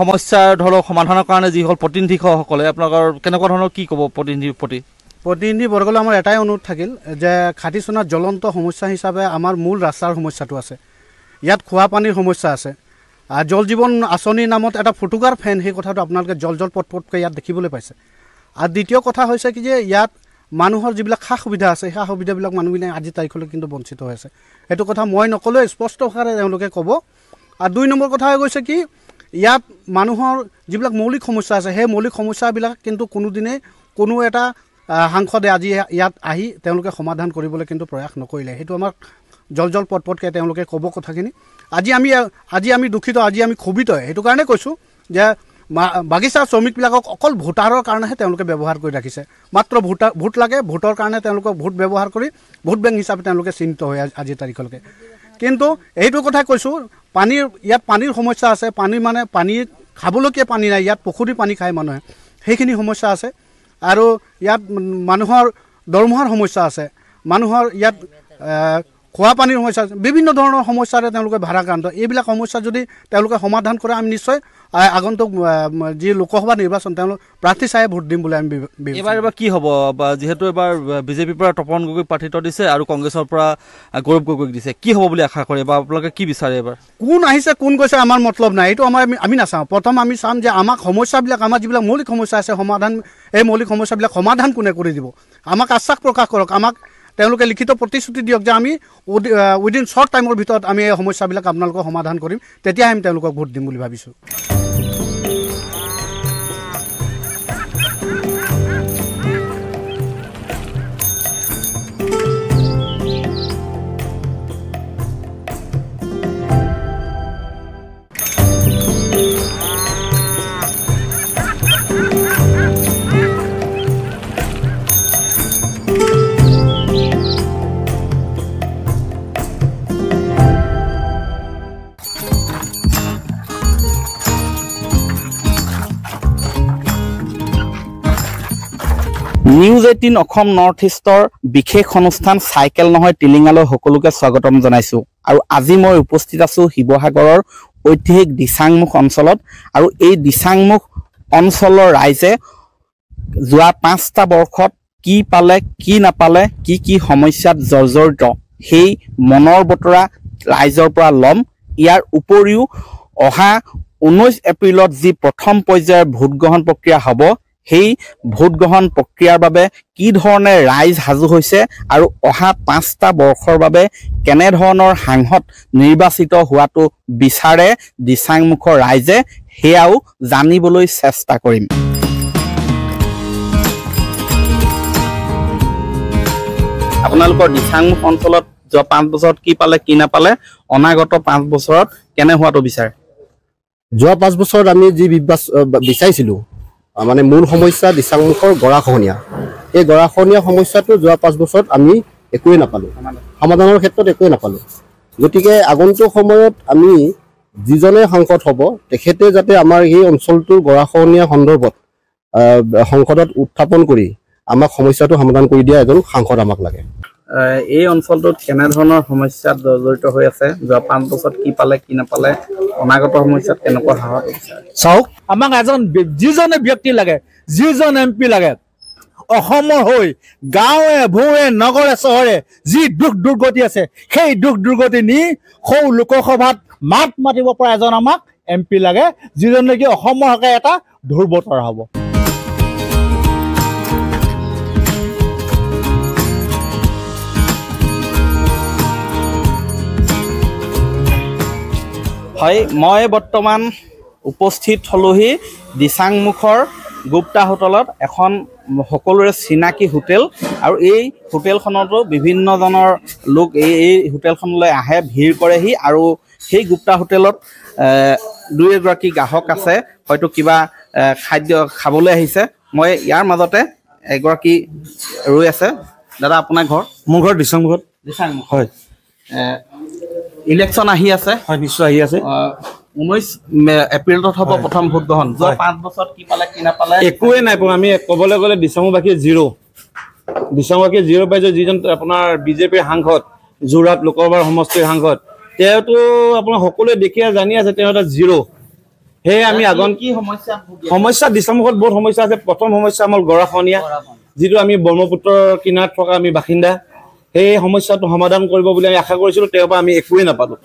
সমস্যা ধৰক সমাধানৰ কাৰণে যিসকল প্ৰতিনিধিসকলে আপোনালোকৰ কেনেকুৱা ধৰণৰ কি ক'ব প্ৰতিনিধিৰ প্ৰতি প্ৰতিনিধিবৰ্গলৈ আমাৰ এটাই অনুৰোধ থাকিল যে খাটি চোনাত জ্বলন্ত সমস্যা হিচাপে আমাৰ মূল ৰাস্তাৰ সমস্যাটো আছে ইয়াত খোৱা পানীৰ সমস্যা আছে জল জীৱন আঁচনিৰ নামত এটা ফুটুকাৰ ফেন সেই কথাটো আপোনালোকে জল জল পট পটকৈ ইয়াত দেখিবলৈ পাইছে আৰু দ্বিতীয় কথা হৈছে কি যে ইয়াত মানুহৰ যিবিলাক সা সুবিধা আছে সেই সা সুবিধাবিলাক মানুহবিলাক আজিৰ তাৰিখলৈ কিন্তু বঞ্চিত হৈ আছে সেইটো কথা মই নক'লেও স্পষ্টভাৱে তেওঁলোকে ক'ব আৰু দুই নম্বৰ কথা হৈ গৈছে কি ইয়াত মানুহৰ যিবিলাক মৌলিক সমস্যা আছে সেই মৌলিক সমস্যাবিলাক কিন্তু কোনোদিনেই কোনো এটা সাংসদে আজি ইয়াত আহি তেওঁলোকে সমাধান কৰিবলৈ কিন্তু প্ৰয়াস নকৰিলে সেইটো আমাক জল জল পট পটকৈ তেওঁলোকে ক'ব কথাখিনি আজি আমি আজি আমি দুখিত আজি আমি ক্ষোভিত সেইটো কাৰণে কৈছোঁ যে বাগিচাৰ শ্ৰমিকবিলাকক অকল ভোটাৰৰ কাৰণেহে তেওঁলোকে ব্যৱহাৰ কৰি ৰাখিছে মাত্ৰ ভোটাৰ ভোট লাগে ভোটৰ কাৰণে তেওঁলোকক ভোট ব্যৱহাৰ কৰি ভোট বেংক হিচাপে তেওঁলোকে চিহ্নিত হয় আজিৰ তাৰিখলৈকে কিন্তু এইটো কথা কৈছোঁ পানীৰ ইয়াত পানীৰ সমস্যা আছে পানী মানে পানী খাবলগীয়া পানী নাই ইয়াত পুখুৰী পানী খায় মানুহে সেইখিনি সমস্যা আছে আৰু ইয়াত মানুহৰ দৰমহাৰ সমস্যা আছে মানুহৰ ইয়াত খোৱা পানীৰ সমস্যা বিভিন্ন ধৰণৰ সমস্যাৰে তেওঁলোকে ভাড়াক্ৰান্ত এইবিলাক সমস্যা যদি তেওঁলোকে সমাধান কৰে আমি নিশ্চয় আগন্তুক যি লোকসভা নিৰ্বাচন তেওঁলোক প্ৰাৰ্থী চাই ভোট দিম বুলি আমি এইবাৰ এবাৰ কি হ'ব যিহেতু এবাৰ বিজেপিৰ পৰা তপন গগৈক প্ৰাৰ্থিত্ব দিছে আৰু কংগ্ৰেছৰ পৰা গৌৰৱ গগৈক দিছে কি হ'ব বুলি আশা কৰে বা আপোনালোকে কি বিচাৰে এইবাৰ কোন আহিছে কোন গৈছে আমাৰ মতলব নাই এইটো আমাৰ আমি নাচাওঁ প্ৰথম আমি চাম যে আমাক সমস্যাবিলাক আমাৰ যিবিলাক মৌলিক সমস্যা আছে সমাধান এই মৌলিক সমস্যাবিলাক সমাধান কোনে কৰি দিব আমাক আশ্বাস প্ৰকাশ কৰক আমাক তেওঁলোকে লিখিত প্ৰতিশ্ৰুতি দিয়ক যে আমি উইদিন শ্বৰ্ট টাইমৰ ভিতৰত আমি এই সমস্যাবিলাক আপোনালোকক সমাধান কৰিম তেতিয়াহে আমি তেওঁলোকক ভোট দিম বুলি ভাবিছোঁ নিউজ এইটিন অসম নৰ্থ ইষ্টৰ বিশেষ অনুষ্ঠান চাইকেল নহয় টিলিঙালৈ সকলোকে স্বাগতম জনাইছোঁ আৰু আজি মই উপস্থিত আছোঁ শিৱসাগৰৰ ঐতিহাসিক দিচাংমুখ অঞ্চলত আৰু এই দিচাংমুখ অঞ্চলৰ ৰাইজে যোৱা পাঁচটা বৰ্ষত কি পালে কি নাপালে কি কি সমস্যাত জৰ্জৰিত সেই মনৰ বতৰা ৰাইজৰ পৰা ল'ম ইয়াৰ উপৰিও অহা ঊনৈছ এপ্ৰিলত যি প্ৰথম পৰ্যায়ৰ ভোটগ্ৰহণ প্ৰক্ৰিয়া হ'ব সেই ভোটগ্ৰহণ প্ৰক্ৰিয়াৰ বাবে কি ধৰণে ৰাইজ সাজু হৈছে আৰু অহা পাঁচটা বৰ্ষৰ বাবে কেনে ধৰনেৰ সাংসদ নিৰ্বাচিত হোৱাটো বিচাৰে দিচাংমুখৰ ৰাইজে সেয়াও জানিবলৈ চেষ্টা কৰিম আপোনালোকৰ দিচাংমুখ অঞ্চলত যোৱা পাঁচ বছৰত কি পালে কি নাপালে অনাগত পাঁচ বছৰত কেনে হোৱাটো বিচাৰে যোৱা পাঁচ বছৰত আমি যি বিচাৰিছিলোঁ মানে মূল সমস্যা দিচাংমুখৰ গৰাখহনীয়া এই গৰাখহনীয়া সমস্যাটো যোৱা পাঁচ বছৰত আমি একোৱেই নাপালোঁ সমাধানৰ ক্ষেত্ৰত একোৱেই নাপালোঁ গতিকে আগন্তুক সময়ত আমি যিজনে সাংসদ হ'ব তেখেতে যাতে আমাৰ এই অঞ্চলটোৰ গৰাখহনীয়া সন্দৰ্ভত সংসদত উত্থাপন কৰি আমাক সমস্যাটো সমাধান কৰি দিয়া এজন সাংসদ আমাক লাগে এই অঞ্চলটোত কেনেধৰণৰ সমস্যাত জড়িত হৈ আছে যোৱা পাঁচ বছৰত কি পালে কি নাপালে অনাগত সমস্যাত কেনেকুৱা সাহস চাওক আমাক এজন যিজনে ব্যক্তি লাগে যিজন এম পি লাগে অসমৰ হৈ গাঁৱে ভূঁৱে নগৰে চহৰে যি দুখ দুৰ্গতি আছে সেই দুখ দুৰ্গতি নি সৌ লোকসভাত মাত মাতিব পৰা এজন আমাক এম পি লাগে যিজন নেকি অসমৰ হকে এটা ধুৰ্বতৰ হ'ব হয় মই বৰ্তমান উপস্থিত হ'লোহি দিচাংমুখৰ গুপ্তা হোটেলত এখন সকলোৰে চিনাকি হোটেল আৰু এই হোটেলখনতো বিভিন্নজনৰ লোক এই এই হোটেলখনলৈ আহে ভিৰ কৰেহি আৰু সেই গুপ্তা হোটেলত দুই এগৰাকী গ্ৰাহক আছে হয়তো কিবা খাদ্য খাবলৈ আহিছে মই ইয়াৰ মাজতে এগৰাকী ৰৈ আছে দাদা আপোনাৰ ঘৰ মোৰ ঘৰ দিচাংমুখত দিচাংমুখ হয় ইলেকশন আহি আছে হয় নিশ্চয় আহি আছে ঊনৈছ এপ্ৰিলত হ'ব প্ৰথম ভোটগ্ৰহণ যোৱা পাঁচ বছৰত কি পালে কি নাপালে একোৱে নাই পোৱা আমি ক'বলৈ গ'লে বিশ্বাসবাসীয়ে জিৰ' বিশ্বাসবাসীয়ে জিৰ' পাইছে যিজন আপোনাৰ বিজেপিৰ সাংসদ যোৰহাট লোকসভাৰ সমষ্টিৰ সাংসদ তেওঁতো আপোনাৰ সকলোৱে দেখি জানি আছে তেওঁ এটা জিৰ' সেয়ে আমি আগন কি সমস্যা সমস্যা বিশ্বামুখত বহুত সমস্যা আছে প্ৰথম সমস্যা আমাৰ গৰাখনীয়া যিটো আমি ব্ৰহ্মপুত্ৰৰ কিনাৰত থকা আমি বাসিন্দা সেই সমস্যাটো সমাধান কৰিব বুলি আমি আশা কৰিছিলোঁ তেওঁৰ পৰা আমি একোৱেই নাপালোঁ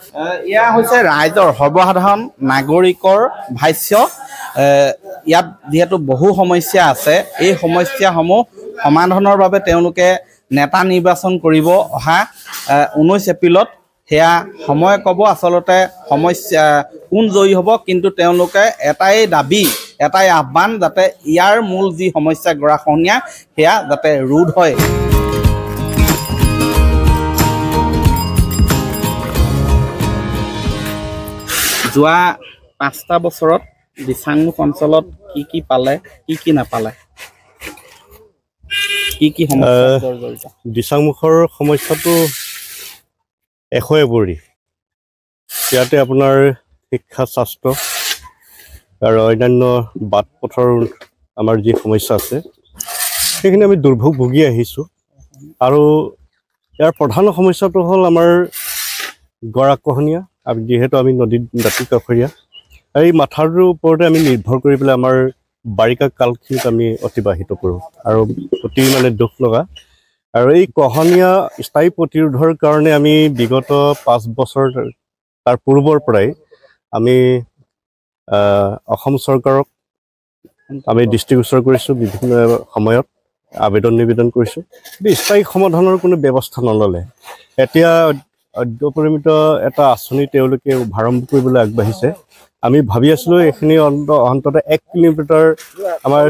এয়া হৈছে ৰাইজৰ সৰ্বসাধাৰণ নাগৰিকৰ ভাষ্য ইয়াত যিহেতু বহু সমস্যা আছে এই সমস্যাসমূহ সমাধানৰ বাবে তেওঁলোকে নেতা নিৰ্বাচন কৰিব অহা ঊনৈছ এপ্ৰিলত সেয়া সময় ক'ব আচলতে সমস্যা কোন জয়ী হ'ব কিন্তু তেওঁলোকে এটাই দাবী এটাই আহ্বান যাতে ইয়াৰ মূল যি সমস্যা গৰাখহনীয়া সেয়া যাতে ৰোধ হয় যোৱা পাঁচটা বছৰত দিচাংমুখ অঞ্চলত কি কি পালে কি কি নাপালে কি কি দিচাংমুখৰ সমস্যাটো এশ এবৰি ইয়াতে আপোনাৰ শিক্ষা স্বাস্থ্য আৰু অন্যান্য বাট পথৰ আমাৰ যি সমস্যা আছে সেইখিনি আমি দুৰ্ভোগ ভুগি আহিছোঁ আৰু ইয়াৰ প্ৰধান সমস্যাটো হ'ল আমাৰ গৰাকহনীয়া যিহেতু আমি নদীত দাঁতি কাষৰীয়া এই মাথাটোৰ ওপৰতে আমি নিৰ্ভৰ কৰি পেলাই আমাৰ বাৰিকা কালখিনিত আমি অতিবাহিত কৰোঁ আৰু অতি মানে দুখ লগা আৰু এই কহনীয়া স্থায়ী প্ৰতিৰোধৰ কাৰণে আমি বিগত পাঁচ বছৰ তাৰ পূৰ্বৰ পৰাই আমি অসম চৰকাৰক আমি দৃষ্টিগোচৰ কৰিছোঁ বিভিন্ন সময়ত আবেদন নিবেদন কৰিছোঁ স্থায়ী সমাধানৰ কোনো ব্যৱস্থা নল'লে এতিয়া অদ্যপৰিমিত এটা আঁচনি তেওঁলোকে আৰম্ভ কৰিবলৈ আগবাঢ়িছে আমি ভাবি আছিলোঁ এইখিনি অন্ততে এক কিলোমিটাৰ আমাৰ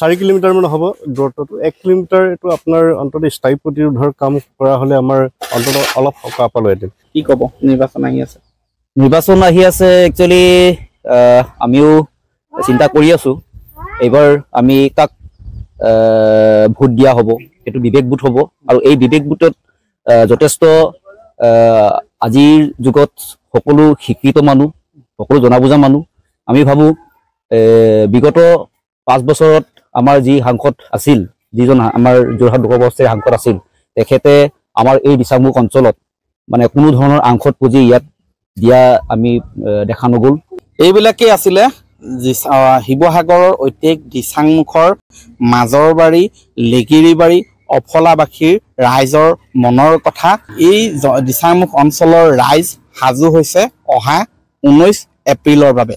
চাৰি কিলোমিটাৰ মানে হ'ব দূৰত্বটো এক কিলোমিটাৰ এইটো আপোনাৰ অন্ততঃ স্থায়ী প্ৰতিৰোধৰ কাম কৰা হ'লে আমাৰ অন্ততঃ অলপ সকাহ পালোহেঁতেন কি ক'ব নিৰ্বাচন আহি আছে নিৰ্বাচন আহি আছে একচুৱেলি আমিও চিন্তা কৰি আছোঁ এইবাৰ আমি কাক ভোট দিয়া হ'ব সেইটো বোধ হ'ব আৰু এই বিবেকবোধত যথেষ্ট আজিৰ যুগত সকলো শিক্ষিত মানুহ সকলো জনা বুজা মানুহ আমি ভাবোঁ বিগত পাঁচ বছৰত আমাৰ যি সাংসদ আছিল যিজন আমাৰ যোৰহাট লোকব্যৱস্থাৰ সাংসদ আছিল তেখেতে আমাৰ এই দিচামুখ অঞ্চলত মানে কোনো ধৰণৰ আংসদ পুঁজি ইয়াত দিয়া আমি দেখা নগ'ল এইবিলাকেই আছিলে শিৱসাগৰৰ ঐতিহাসিক দিচাংমুখৰ মাজৰবাৰী লেগিৰিবাৰী অফলাবাসীৰ ৰাইজৰ মনৰ কথা এই দিচাংমুখ অঞ্চলৰ ৰাইজ সাজু হৈছে অহা ঊনৈছ এপ্ৰিলৰ বাবে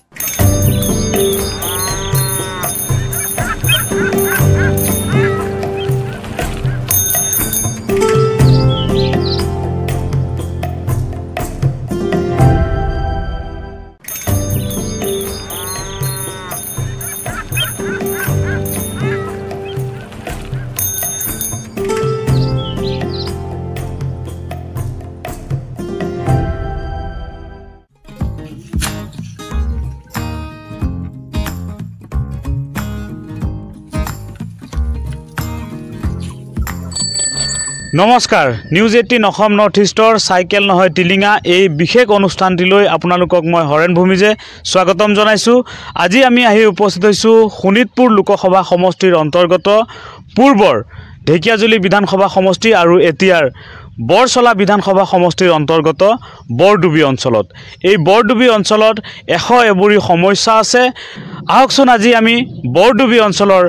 নমস্কার নিউজ এইটিন নর্থ ইষ্টর সাইকেল নহয় টিলিঙা এই বিশেষ অনুষ্ঠানটি আপনাদের মই হরেণ ভূমিজে স্বাগতম জানাইছো আজি আমি আহি উপস্থিত হয়েছো শোণিতপুর লোকসভা সমষ্টির অন্তর্গত পূর্বর ঢেকিয়াজুলি বিধানসভা সমষ্টি আর এতিয়ার বরচলা বিধানসভা সমষ্টির অন্তর্গত বরডুবি অঞ্চলত এই বরডুবি অঞ্চলত এশ এবুরি সমস্যা আছে আহকসন আজি আমি বরডুবি অঞ্চলৰ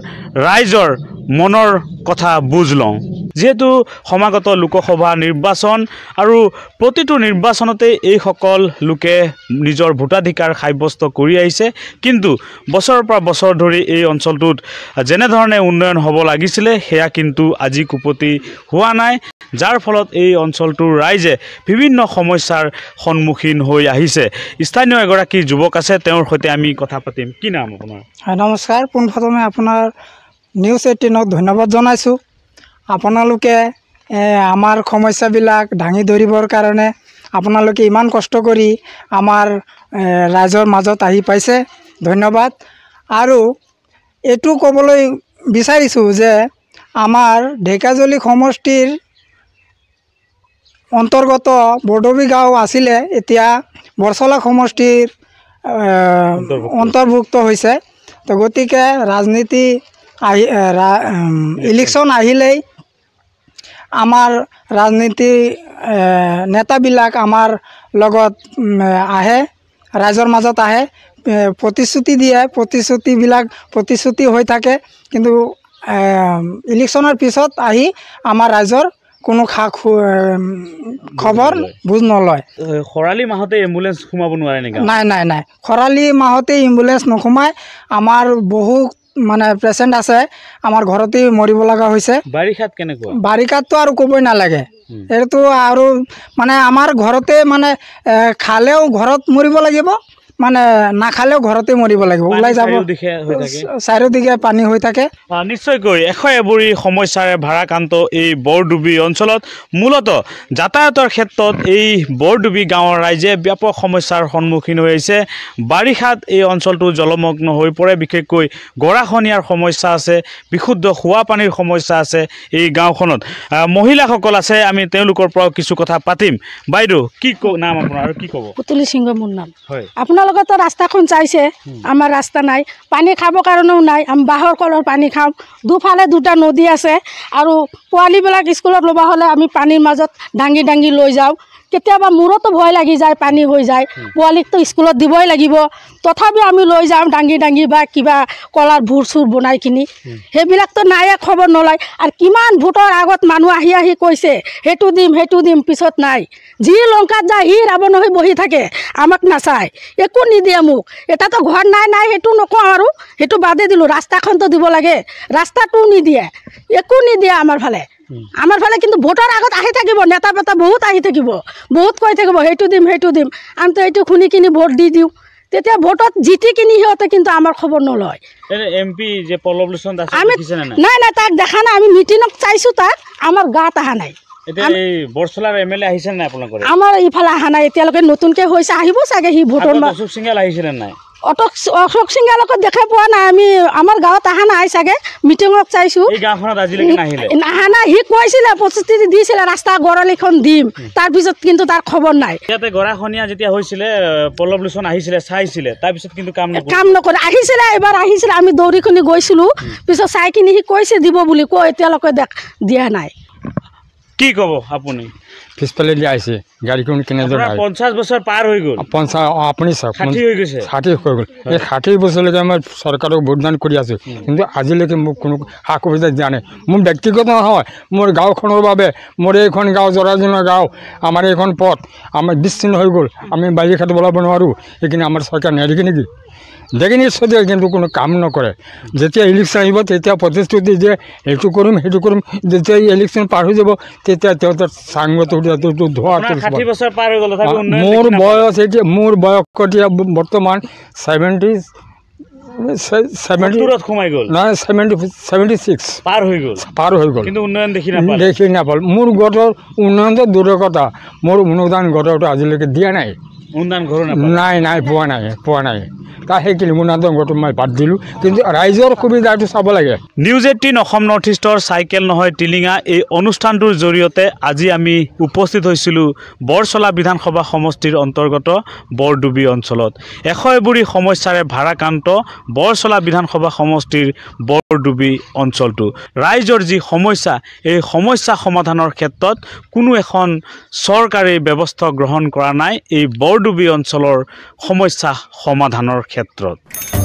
ৰাইজৰ মনৰ কথা বুজ লওঁ যিহেতু সমাগত লোকসভা নিৰ্বাচন আৰু প্ৰতিটো নিৰ্বাচনতে এইসকল লোকে নিজৰ ভোটাধিকাৰ সাব্যস্ত কৰি আহিছে কিন্তু বছৰৰ পৰা বছৰ ধৰি এই অঞ্চলটোত যেনেধৰণে উন্নয়ন হ'ব লাগিছিলে সেয়া কিন্তু আজি কুপতি হোৱা নাই যাৰ ফলত এই অঞ্চলটোৰ ৰাইজে বিভিন্ন সমস্যাৰ সন্মুখীন হৈ আহিছে স্থানীয় এগৰাকী যুৱক আছে তেওঁৰ সৈতে আমি কথা পাতিম কি নাম আপোনাৰ হয় নমস্কাৰ পোনপ্ৰথমে আপোনাৰ নিউজ এইটিনক ধন্যবাদ জনাইছোঁ আপোনালোকে আমাৰ সমস্যাবিলাক দাঙি ধৰিবৰ কাৰণে আপোনালোকে ইমান কষ্ট কৰি আমাৰ ৰাইজৰ মাজত আহি পাইছে ধন্যবাদ আৰু এইটো ক'বলৈ বিচাৰিছোঁ যে আমাৰ ঢেকাজুলি সমষ্টিৰ অন্তৰ্গত বৰদবী গাঁও আছিলে এতিয়া বৰচলা সমষ্টিৰ অন্তৰ্ভুক্ত হৈছে তো গতিকে ৰাজনীতি আহি ইলেকশ্যন আহিলেই আমাৰ ৰাজনীতি নেতাবিলাক আমাৰ লগত আহে ৰাইজৰ মাজত আহে প্ৰতিশ্ৰুতি দিয়ে প্ৰতিশ্ৰুতিবিলাক প্ৰতিশ্ৰুতি হৈ থাকে কিন্তু ইলেকশ্যনৰ পিছত আহি আমাৰ ৰাইজৰ কোনো খা খবৰ বুজ নলয় খৰালি মাহতে এম্বুলেঞ্চ সোমাব নোৱাৰে নেকি নাই নাই নাই খৰালি মাহতে এম্বুলেঞ্চ নোসোমায় আমাৰ বহুত মানে পেচেণ্ট আছে আমাৰ ঘৰতে মৰিব লগা হৈছে বাৰিষাত কেনেকুৱা বাৰিষাততো আৰু ক'বই নালাগে এইটো আৰু মানে আমাৰ ঘৰতে মানে খালেও ঘৰত মৰিব লাগিব মানে নাখালেও ঘৰতে মৰিব লাগিব ওলাই যাব চাৰিওদিশে পানী হৈ থাকে নিশ্চয়কৈ এশ এবুৰি সমস্যাৰে ভাড়াক্ৰান্ত এই বৰডুবি অঞ্চলত মূলত যাতায়াতৰ ক্ষেত্ৰত এই বৰডুবি গাঁৱৰ ৰাইজে ব্যাপক সমস্যাৰ সন্মুখীন হৈ আহিছে বাৰিষাত এই অঞ্চলটো জলমগ্ন হৈ পৰে বিশেষকৈ গৰাখনীয়াৰ সমস্যা আছে বিশুদ্ধ খোৱা পানীৰ সমস্যা আছে এই গাঁওখনত মহিলাসকল আছে আমি তেওঁলোকৰ পৰাও কিছু কথা পাতিম বাইদেউ কি নাম আপোনাৰ কি ক'ব পুতুলি সিংহ মোৰ নাম হয় আপোনাৰ আপোনালোকেতো ৰাস্তাখন চাইছে আমাৰ ৰাস্তা নাই পানী খাবৰ কাৰণেও নাই আমি বাঁহৰ কলৰ পানী খাওঁ দুফালে দুটা নদী আছে আৰু পোৱালিবিলাক স্কুলত ল'ব হ'লে আমি পানীৰ মাজত দাঙি দাঙি লৈ যাওঁ কেতিয়াবা মূৰতো ভয় লাগি যায় পানী হৈ যায় পোৱালিকতো স্কুলত দিবই লাগিব তথাপি আমি লৈ যাওঁ দাঙি দাঙি বা কিবা কলাৰ ভূৰ চুৰ বনাই কিনি সেইবিলাকতো নায়ে খবৰ নলয় আৰু কিমান ভোটৰ আগত মানুহ আহি আহি কৈছে সেইটো দিম সেইটো দিম পিছত নাই যি লংকাত যায় সি ৰাৱণ হৈ বহি থাকে আমাক নাচায় একো নিদিয়ে মোক এটাতো ঘৰ নাই নাই সেইটো নকওঁ আৰু সেইটো বাদেই দিলোঁ ৰাস্তাখনতো দিব লাগে ৰাস্তাটোও নিদিয়ে একো নিদিয়ে আমাৰ ফালে আমার ফেলে কিন্তু ভোটার আগত আহি থাকিব নেতা পেতা বহুত আহি থাকিব বহুত কই থাকিব হেইটু দিম হেইটু দিম আমি তো এইটু কিনি ভোট দি দিউ তেতিয়া ভোটত জিতি কিনি হতে কিন্তু আমার খবর নলয় তাক দেখা না আমি মিটিনক চাইছো তাক আমার গা তাহা নাই আমাৰ ইফালে অহা নাই এতিয়ালৈকে নতুনকে হৈছে আহিব চাগে সি ভোটৰ নাই অটক অশোক লগত দেখা পোৱা নাই আমি আমাৰ গাঁৱত অহা নাই চাগে মিটিঙত চাইছো নাহা নাই সি কৈছিলে প্ৰস্তুতি দিছিলে ৰাস্তা গঁৰাল দিম তাৰপিছত কিন্তু তাৰ খবৰ নাই গৰাখনীয়া যেতিয়া হৈছিলে পল্লৱ লোচন আহিছিলে চাইছিলে তাৰপিছত কিন্তু কাম নকৰে আহিছিলে এইবাৰ আহিছিলে আমি দৌৰি গৈছিলো পিছত চাই কিনি সি কৈছে দিব বুলি কৈ এতিয়ালৈকে দিয়া নাই কি কব আপুনি পিছফালে দিয়া আইছে গাড়ি কেন পঞ্চাশ বছর পার হয়ে পঞ্চাছ পঞ্চাশ আপনি ষাঠি হৈ গ'ল এই ষাঠি বছৰলৈকে আমাৰ চৰকাৰক ভোটদান কৰি আছোঁ কিন্তু আজিলৈকে মোক কোনো সা সুবিধা দিয়া নাই মোৰ ব্যক্তিগত নহয় মোৰ গাঁওখনৰ বাবে মোৰ এইখন গাঁও জৰাজীৰ্ণ গাঁও আমাৰ এইখন পথ আমাৰ বিচ্ছিন্ন হৈ গ'ল আমি বাইৰে খাতে বলাব নোৱাৰোঁ সেইখিনি আমাৰ সৰকাৰ নেড়িকে নেকি দেখিনি চবেই কিন্তু কোনো কাম নকৰে যেতিয়া ইলেকশ্যন আহিব তেতিয়া প্ৰতিশ্ৰুতি যে এইটো কৰিম সেইটো কৰিম যেতিয়া ইলেকশ্যন পাৰ হৈ যাব তেতিয়া তেওঁ তাত চাংগতো ধোৱা মোৰ বয়স এতিয়া মোৰ বয়স এতিয়া বৰ্তমান ছেভেণ্টি দেখি নাপাল মোৰ গোটৰ উন্নয়নটো দূৰৰ কথা মোৰ অনুদান গোটৰটো আজিলৈকে দিয়া নাই মুনদান ঘৰ নাই নাই পোৱা নাই পোৱা নাই তাৰ সেইখিনি মুনাদান ঘৰটো মই পাত দিলোঁ কিন্তু ৰাইজৰ সুবিধাটো চাব লাগে নিউজ এইটিন অসম নৰ্থ ইষ্টৰ চাইকেল নহয় টিলিঙা এই অনুষ্ঠানটোৰ জৰিয়তে আজি আমি উপস্থিত হৈছিলোঁ বৰচলা বিধানসভা সমষ্টিৰ অন্তৰ্গত বৰডুবি অঞ্চলত এশ এবুৰি সমস্যাৰে ভাড়াক্ৰান্ত বৰচলা বিধানসভা সমষ্টিৰ বৰডুবি অঞ্চলটো ৰাইজৰ যি সমস্যা এই সমস্যা সমাধানৰ ক্ষেত্ৰত কোনো এখন চৰকাৰে ব্যৱস্থা গ্ৰহণ কৰা নাই এই বৰ উপদ্ৰুবী অঞ্চলৰ সমস্যা সমাধানৰ ক্ষেত্ৰত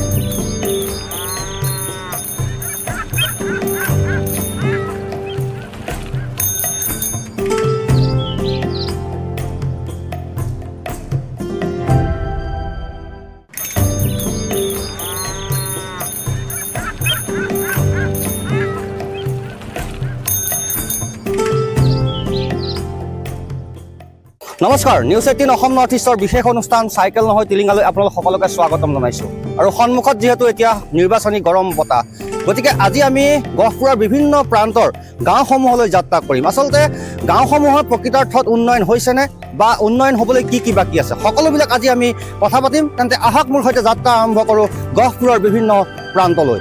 নমস্কাৰ নিউজ এইটিন অসম নৰ্থ ইষ্টৰ বিশেষ অনুষ্ঠান চাইকেল নহয় টিলিঙালৈ আপোনালোক সকলোকে স্বাগতম জনাইছোঁ আৰু সন্মুখত যিহেতু এতিয়া নিৰ্বাচনী গৰম বতাহ গতিকে আজি আমি গহপুৰৰ বিভিন্ন প্ৰান্তৰ গাঁওসমূহলৈ যাত্ৰা কৰিম আচলতে গাঁওসমূহৰ প্ৰকৃতাৰ্থত উন্নয়ন হৈছেনে বা উন্নয়ন হ'বলৈ কি কি বাকী আছে সকলোবিলাক আজি আমি কথা পাতিম তেন্তে আহক মোৰ সৈতে যাত্ৰা আৰম্ভ কৰোঁ গহপুৰৰ বিভিন্ন প্ৰান্তলৈ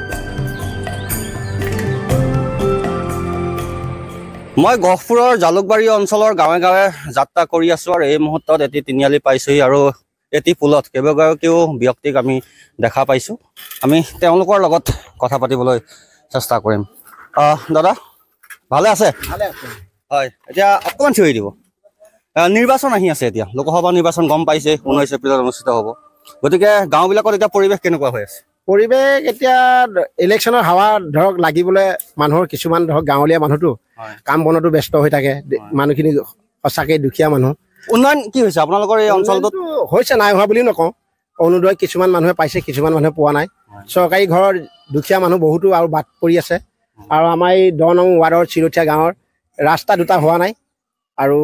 মই গহপুৰৰ জালুকবাৰী অঞ্চলৰ গাঁৱে গাঁৱে যাত্ৰা কৰি আছোঁ আৰু এই মুহূৰ্তত এটি তিনিআলি পাইছোঁহি আৰু এটি পুলত কেইবাগৰাকীও ব্যক্তিক আমি দেখা পাইছোঁ আমি তেওঁলোকৰ লগত কথা পাতিবলৈ চেষ্টা কৰিম দাদা ভালে আছে হয় এতিয়া অকণমান চিঞৰি দিব নিৰ্বাচন আহি আছে এতিয়া লোকসভা নিৰ্বাচন গম পাইছে ঊনৈছ এপ্ৰিলত অনুষ্ঠিত হ'ব গতিকে গাঁওবিলাকত এতিয়া পৰিৱেশ কেনেকুৱা হৈ আছে পৰিৱেশ এতিয়া ইলেকশ্যনৰ হাৱা ধৰক লাগিবলৈ মানুহৰ কিছুমান ধৰক গাঁৱলীয়া মানুহটো কাম বনতো ব্যস্ত হৈ থাকে মানুহখিনি সঁচাকৈ দুখীয়া মানুহ উন্নয়ন কি হৈছে আপোনালোকৰ এই অঞ্চলটোত হৈছে নাই হোৱা বুলিও নকওঁ অনুদয় কিছুমান মানুহে পাইছে কিছুমান মানুহে পোৱা নাই চৰকাৰী ঘৰৰ দুখীয়া মানুহ বহুতো আৰু বাট পৰি আছে আৰু আমাৰ এই দ নং ৱাৰ্ডৰ চিৰতীয়া গাঁৱৰ ৰাস্তা দুটা হোৱা নাই আৰু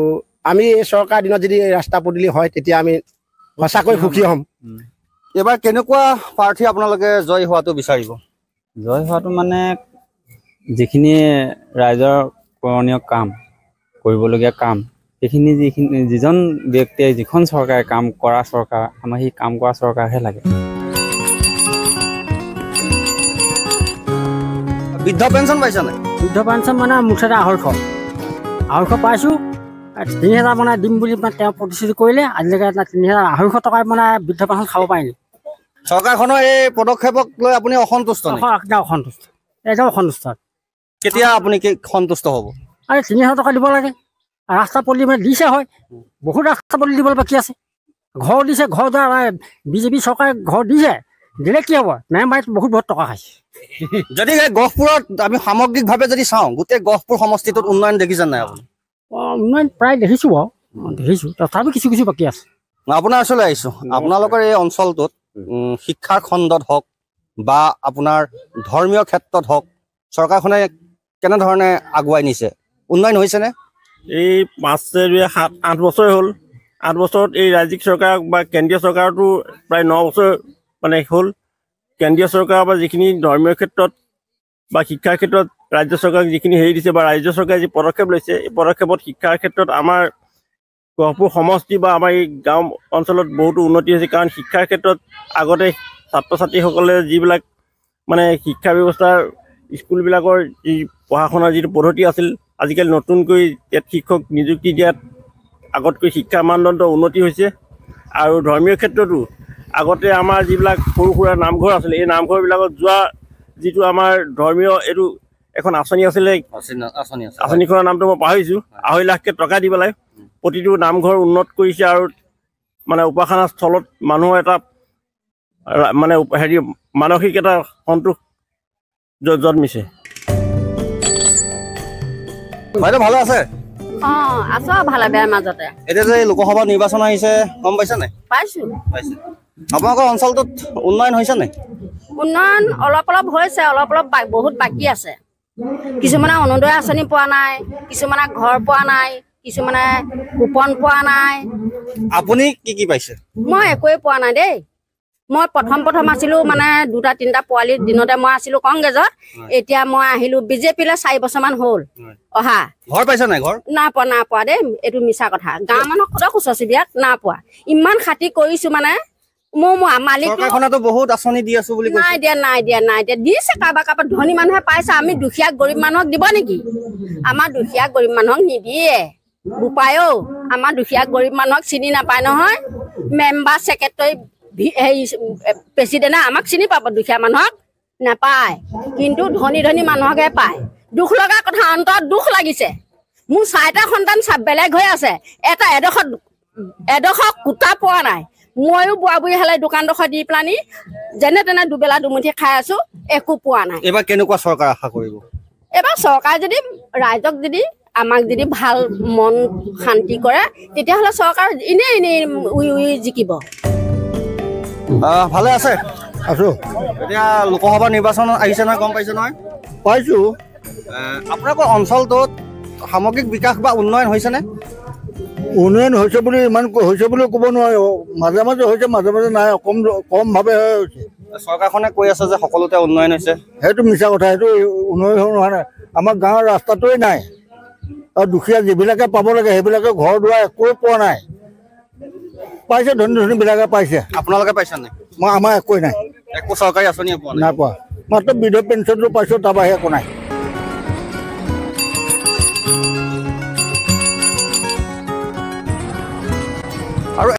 আমি এই চৰকাৰ দিনত যদি ৰাস্তা পদূলি হয় তেতিয়া আমি সঁচাকৈ সুখী হ'ম এবাৰ কেনেকুৱা প্ৰাৰ্থী আপোনালোকে জয় হোৱাটো বিচাৰিব জয় হোৱাটো মানে যিখিনি ৰাইজৰ কৰণীয় কাম কৰিবলগীয়া কাম সেইখিনি যিখিনি যিজন ব্যক্তিয়ে যিখন চৰকাৰে কাম কৰা চৰকাৰ আমাৰ সেই কাম কৰা চৰকাৰহে লাগে বৃদ্ধ পেঞ্চন পাইছা নাই বৃদ্ধ পেঞ্চন মানে মুঠ এটা আঢ়ৈশ আঢ়ৈশ পাইছোঁ তিনি হেজাৰ মানে দিম বুলি তেওঁ প্ৰতিশ্ৰুতি কৰিলে আজিলৈকে তিনি হেজাৰ আঢ়ৈশ টকাই মানে বৃদ্ধ পেঞ্চন খাব পাৰিলে চৰকাৰখনৰ এই পদক্ষেপক লৈ আপুনি অসন্তুষ্ট অসন্তুষ্ট একদম অসন্তুষ্ট কেতিয়া আপুনি সন্তুষ্ট হ'ব আৰে তিনিশ টকা দিব লাগে ৰাস্তা পদূলি মানে দিছে হয় বহুত ৰাস্তা পদূলি দিবলৈ বাকী আছে ঘৰ দিছে ঘৰ দ্বাৰা বিজেপি চৰকাৰে ঘৰ দিছে দিলে কি হ'ব মেম্বাৰীত বহুত বহুত টকা খাইছে যদি এই গহপুৰত আমি সামগ্ৰিকভাৱে যদি চাওঁ গোটেই গহপুৰ সমষ্টিটোত উন্নয়ন দেখিছে নাই আপুনি উন্নয়ন প্ৰায় দেখিছোঁ বাৰু দেখিছোঁ তথাপিও কিছু কিছু বাকী আছে আপোনাৰ ওচৰলৈ আহিছোঁ আপোনালোকৰ এই অঞ্চলটোত শিক্ষা খণ্ডত হওক বা আপোনাৰ ধৰ্মীয় ক্ষেত্ৰত হওক চৰকাৰখনে কেনেধৰণে আগুৱাই নিছে উন্নয়ন হৈছেনে এই পাঁচ দুই সাত আঠ বছৰে হ'ল আঠ বছৰত এই ৰাজ্যিক চৰকাৰক বা কেন্দ্ৰীয় চৰকাৰতো প্ৰায় ন বছৰ মানে হ'ল কেন্দ্ৰীয় চৰকাৰৰ পৰা যিখিনি ধৰ্মীয় ক্ষেত্ৰত বা শিক্ষাৰ ক্ষেত্ৰত ৰাজ্য চৰকাৰক যিখিনি হেৰি দিছে বা ৰাজ্য চৰকাৰে যি পদক্ষেপ লৈছে এই পদক্ষেপত শিক্ষাৰ ক্ষেত্ৰত আমাৰ গহপুৰ সমষ্টি বা আমাৰ এই গাঁও অঞ্চলত বহুতো উন্নতি হৈছে কাৰণ শিক্ষাৰ ক্ষেত্ৰত আগতে ছাত্ৰ ছাত্ৰীসকলে যিবিলাক মানে শিক্ষা ব্যৱস্থাৰ স্কুলবিলাকৰ যি পঢ়া শুনাৰ যিটো পদ্ধতি আছিল আজিকালি নতুনকৈ ইয়াত শিক্ষক নিযুক্তি দিয়াত আগতকৈ শিক্ষা মানদণ্ড উন্নতি হৈছে আৰু ধৰ্মীয় ক্ষেত্ৰতো আগতে আমাৰ যিবিলাক সৰু সুৰা নামঘৰ আছিলে এই নামঘৰবিলাকত যোৱা যিটো আমাৰ ধৰ্মীয় এইটো এখন আঁচনি আছিলে আঁচনি আঁচনিখনৰ নামটো মই পাহৰিছোঁ আঢ়ৈ লাখকৈ টকা দি পেলাই প্ৰতিটো নামঘৰ উন্নত কৰিছে আৰু মানে উপাসনা স্থলত মানুহৰ এটা মানে হেৰি মানসিক এটা সন্তোষ জন্মিছে বাইদেউ ভালে আছে কিছুমানে অনুদয় আঁচনি পোৱা নাই কিছুমানে ঘৰ পোৱা নাই কিছুমানে কুপন পোৱা নাই আপুনি কি কি পাইছে মই একোৱে পোৱা নাই দেই মই প্ৰথম প্ৰথম আছিলোঁ মানে দুটা তিনিটা পোৱালি দিনতে মই আছিলো কংগ্ৰেছত এতিয়া মই আহিলো বিজেপিলৈ চাৰি বছৰমান হ'ল অহা ঘৰ পাইছে নাই ঘৰ নাপোৱা নাপোৱা দেই এইটো মিছা কথা গাঁৱৰ মানুহ ক'ত খুচৰিছোঁ বিয়াক নাপোৱা ইমান খাতি কৰিছো মানে মোৰ মোৰ আঁচনি দি আছো বুলি নাই দিয়া নাই দিয়া নাই দিয়া দিছে কাৰোবাৰ কাৰোবাৰ ধনী মানুহে পাইছে আমি দুখীয়া গৰীব মানুহক দিব নেকি আমাৰ দুখীয়া গৰীব মানুহক নিদিয়ে বোপায়ও আমাৰ দুখীয়া গৰীব মানুহক চিনি নাপায় নহয় মেম্বাৰ সেক্ৰেটাৰি হেৰি প্রেসিডেন্টে আমাক চিনি পাব দুখীয়া মানুষ নাপায় কিন্তু ধনী ধনী মানুষকে পায় দুখ লগা কথা অন্তর দুখ লাগিছে মোৰ চাৰিটা সন্তান বেলেগ হৈ আছে এটা এডোখৰ এডোখৰ কোটা পোৱা নাই ময়ো বুঢ়া বুঢ়ী হ'লে দোকানডোখৰ দি পেলানি যেনে তেনে দুবেলা দুমুঠি খাই আছো একো পোৱা নাই এইবাৰ কেনেকুৱা চৰকাৰ আশা কৰিব এইবাৰ চৰকাৰে যদি ৰাইজক যদি আমাক যদি ভাল মন শান্তি কৰে তেতিয়াহ'লে চৰকাৰ এনেই এনেই উই উই জিকিব ভালে আছে আছো এতিয়া লোকসভা নিৰ্বাচন আহিছে নহয় গম পাইছে নহয় পাইছোঁ আপোনালোকৰ অঞ্চলটোত সামগ্ৰিক বিকাশ বা উন্নয়ন হৈছেনে উন্নয়ন হৈছে বুলি ইমান হৈছে বুলি ক'ব নোৱাৰোঁ মাজে মাজে হৈছে মাজে মাজে নাই কম কমভাৱে হৈছে চৰকাৰখনে কৈ আছে যে সকলোতে উন্নয়ন হৈছে সেইটো মিছা কথা সেইটো উন্নয়ন হোৱা নাই আমাৰ গাঁৱৰ ৰাস্তাটোৱেই নাই আৰু দুখীয়া যিবিলাকে পাব লাগে সেইবিলাকে ঘৰ দুৱাৰ একো পোৱা নাই পাইছে ধনী ধনীবিলাকে পাইছে আপোনালোকে পাইছে নাই আমাৰ একোৱে নাই একো চৰকাৰী আঁচনি নাই পোৱা মাত্ৰ বৃদ্ধ পেঞ্চনটো পাইছো তাৰ বাহিৰে একো নাই আৰু